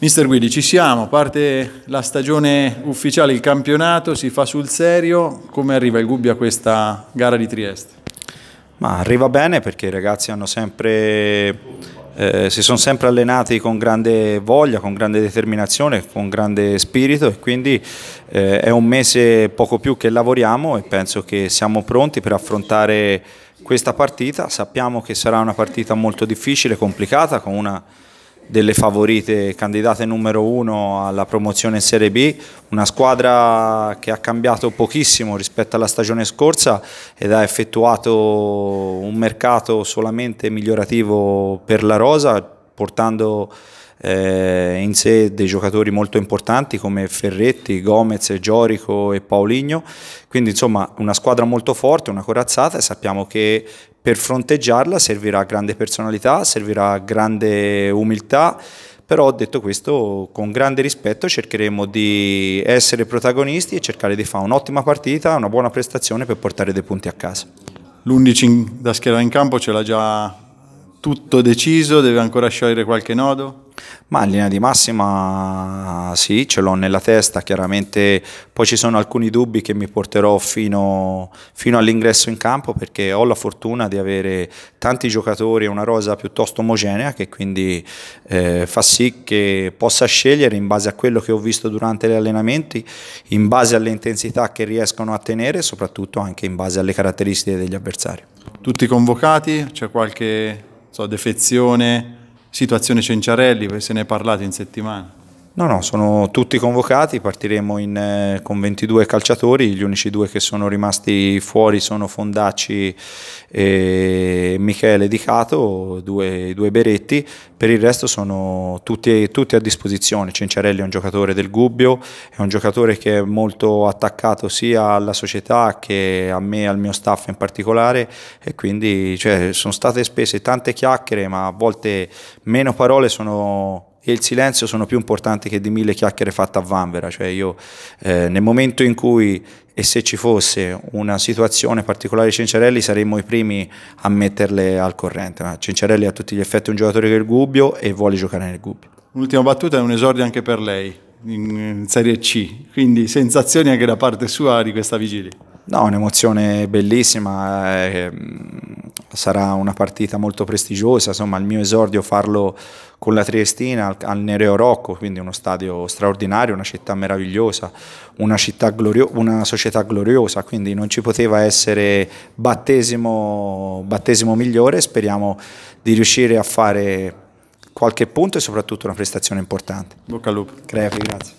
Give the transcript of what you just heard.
Mister Guidi, ci siamo, parte la stagione ufficiale, il campionato, si fa sul serio, come arriva il Gubbio a questa gara di Trieste? Ma arriva bene perché i ragazzi sempre, eh, si sono sempre allenati con grande voglia, con grande determinazione, con grande spirito e quindi eh, è un mese poco più che lavoriamo e penso che siamo pronti per affrontare questa partita. Sappiamo che sarà una partita molto difficile, complicata, con una delle favorite candidate numero uno alla promozione in Serie B, una squadra che ha cambiato pochissimo rispetto alla stagione scorsa ed ha effettuato un mercato solamente migliorativo per la rosa, portando eh, in sé dei giocatori molto importanti come Ferretti, Gomez, Giorico e Paoligno, quindi insomma una squadra molto forte, una corazzata e sappiamo che per fronteggiarla servirà grande personalità, servirà grande umiltà, però detto questo con grande rispetto cercheremo di essere protagonisti e cercare di fare un'ottima partita, una buona prestazione per portare dei punti a casa. L'11 da schierare in campo ce l'ha già tutto deciso, deve ancora sciogliere qualche nodo? Ma in linea di massima sì, ce l'ho nella testa, chiaramente poi ci sono alcuni dubbi che mi porterò fino, fino all'ingresso in campo perché ho la fortuna di avere tanti giocatori e una rosa piuttosto omogenea che quindi eh, fa sì che possa scegliere in base a quello che ho visto durante gli allenamenti, in base alle intensità che riescono a tenere e soprattutto anche in base alle caratteristiche degli avversari. Tutti convocati? C'è qualche so, defezione? situazione Cenciarelli, se ne è parlato in settimana. No, no, sono tutti convocati, partiremo in, eh, con 22 calciatori, gli unici due che sono rimasti fuori sono Fondacci e Michele Di Cato, due, due Beretti, per il resto sono tutti, tutti, a disposizione, Cincerelli è un giocatore del Gubbio, è un giocatore che è molto attaccato sia alla società che a me, e al mio staff in particolare e quindi cioè, sono state spese tante chiacchiere ma a volte meno parole sono e il silenzio sono più importanti che di mille chiacchiere fatte a vanvera, cioè io eh, nel momento in cui e se ci fosse una situazione particolare di Cenciarelli saremmo i primi a metterle al corrente, ma Cincerelli ha tutti gli effetti un giocatore del è Gubbio e vuole giocare nel Gubbio. L'ultima battuta è un esordio anche per lei in Serie C, quindi sensazioni anche da parte sua di questa vigilia. No, un'emozione bellissima, eh, sarà una partita molto prestigiosa, insomma il mio esordio farlo con la Triestina al, al Nereo Rocco, quindi uno stadio straordinario, una città meravigliosa, una, città glorio, una società gloriosa, quindi non ci poteva essere battesimo, battesimo migliore, speriamo di riuscire a fare qualche punto e soprattutto una prestazione importante. Bocca al lupo. Crepi, grazie.